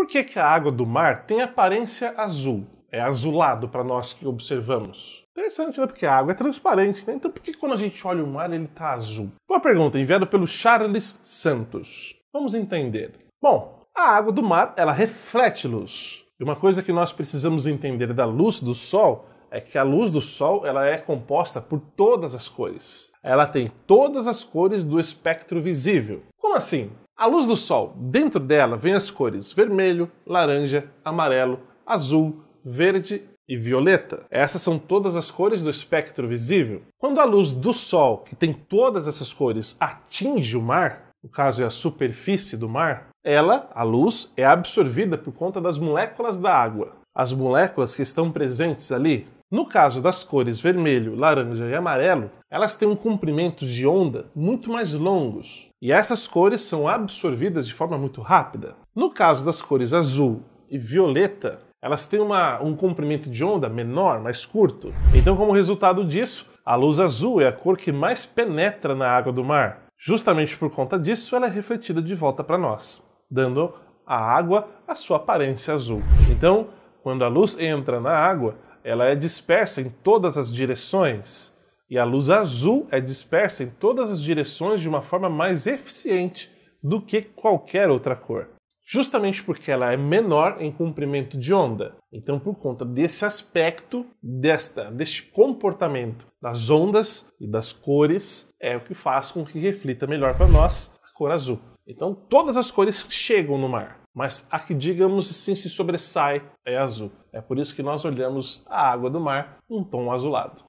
Por que, que a água do mar tem aparência azul? É azulado para nós que observamos. Interessante, né? Porque a água é transparente, né? Então por que quando a gente olha o mar ele está azul? Uma pergunta enviada pelo Charles Santos. Vamos entender. Bom, a água do mar ela reflete luz. E uma coisa que nós precisamos entender da luz do sol é que a luz do sol ela é composta por todas as cores. Ela tem todas as cores do espectro visível. Como assim? A luz do sol, dentro dela vem as cores vermelho, laranja, amarelo, azul, verde e violeta. Essas são todas as cores do espectro visível. Quando a luz do sol, que tem todas essas cores, atinge o mar, no caso é a superfície do mar, ela, a luz, é absorvida por conta das moléculas da água. As moléculas que estão presentes ali, no caso das cores vermelho, laranja e amarelo, elas têm um comprimento de onda muito mais longos, e essas cores são absorvidas de forma muito rápida. No caso das cores azul e violeta, elas têm uma, um comprimento de onda menor, mais curto. Então, como resultado disso, a luz azul é a cor que mais penetra na água do mar. Justamente por conta disso, ela é refletida de volta para nós, dando à água a sua aparência azul. Então, quando a luz entra na água, ela é dispersa em todas as direções e a luz azul é dispersa em todas as direções de uma forma mais eficiente do que qualquer outra cor. Justamente porque ela é menor em comprimento de onda. Então, por conta desse aspecto, desta, deste comportamento das ondas e das cores, é o que faz com que reflita melhor para nós a cor azul. Então todas as cores chegam no mar, mas a que digamos sim se sobressai é azul. É por isso que nós olhamos a água do mar um tom azulado.